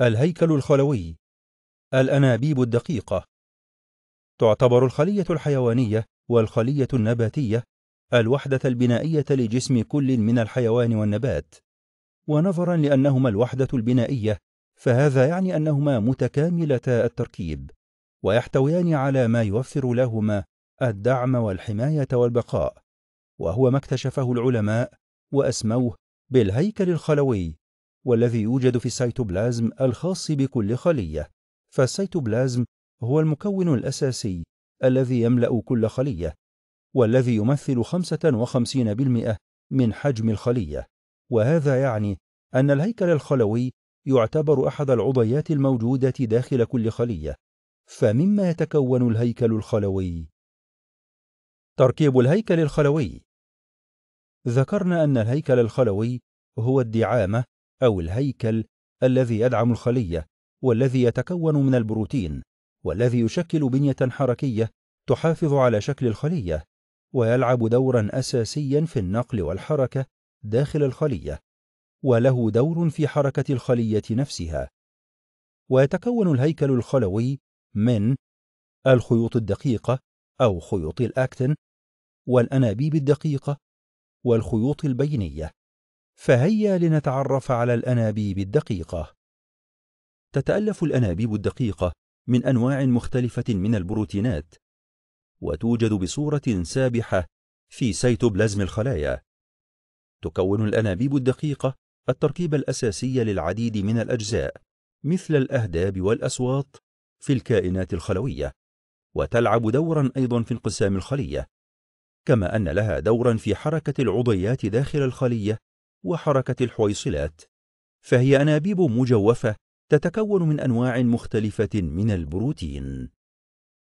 الهيكل الخلوي الأنابيب الدقيقة تعتبر الخلية الحيوانية والخلية النباتية الوحدة البنائية لجسم كل من الحيوان والنبات ونظرا لأنهما الوحدة البنائية فهذا يعني أنهما متكاملتا التركيب ويحتويان على ما يوفر لهما الدعم والحماية والبقاء وهو ما اكتشفه العلماء وأسموه بالهيكل الخلوي والذي يوجد في السيتوبلازم الخاص بكل خلية فالسيتوبلازم هو المكون الأساسي الذي يملأ كل خلية والذي يمثل 55% من حجم الخلية وهذا يعني أن الهيكل الخلوي يعتبر أحد العضيات الموجودة داخل كل خلية فمما يتكون الهيكل الخلوي تركيب الهيكل الخلوي ذكرنا أن الهيكل الخلوي هو الدعامة أو الهيكل الذي يدعم الخلية والذي يتكون من البروتين والذي يشكل بنية حركية تحافظ على شكل الخلية ويلعب دورا أساسيا في النقل والحركة داخل الخلية وله دور في حركة الخلية نفسها ويتكون الهيكل الخلوي من الخيوط الدقيقة أو خيوط الأكتن والأنابيب الدقيقة والخيوط البينية فهيا لنتعرف على الأنابيب الدقيقة. تتألف الأنابيب الدقيقة من أنواع مختلفة من البروتينات، وتوجد بصورة سابحة في سيتوبلازم الخلايا. تكون الأنابيب الدقيقة التركيب الأساسي للعديد من الأجزاء، مثل الأهداب والأصوات في الكائنات الخلوية، وتلعب دورًا أيضًا في انقسام الخلية، كما أن لها دورًا في حركة العضيات داخل الخلية وحركة الحويصلات فهي أنابيب مجوفة تتكون من أنواع مختلفة من البروتين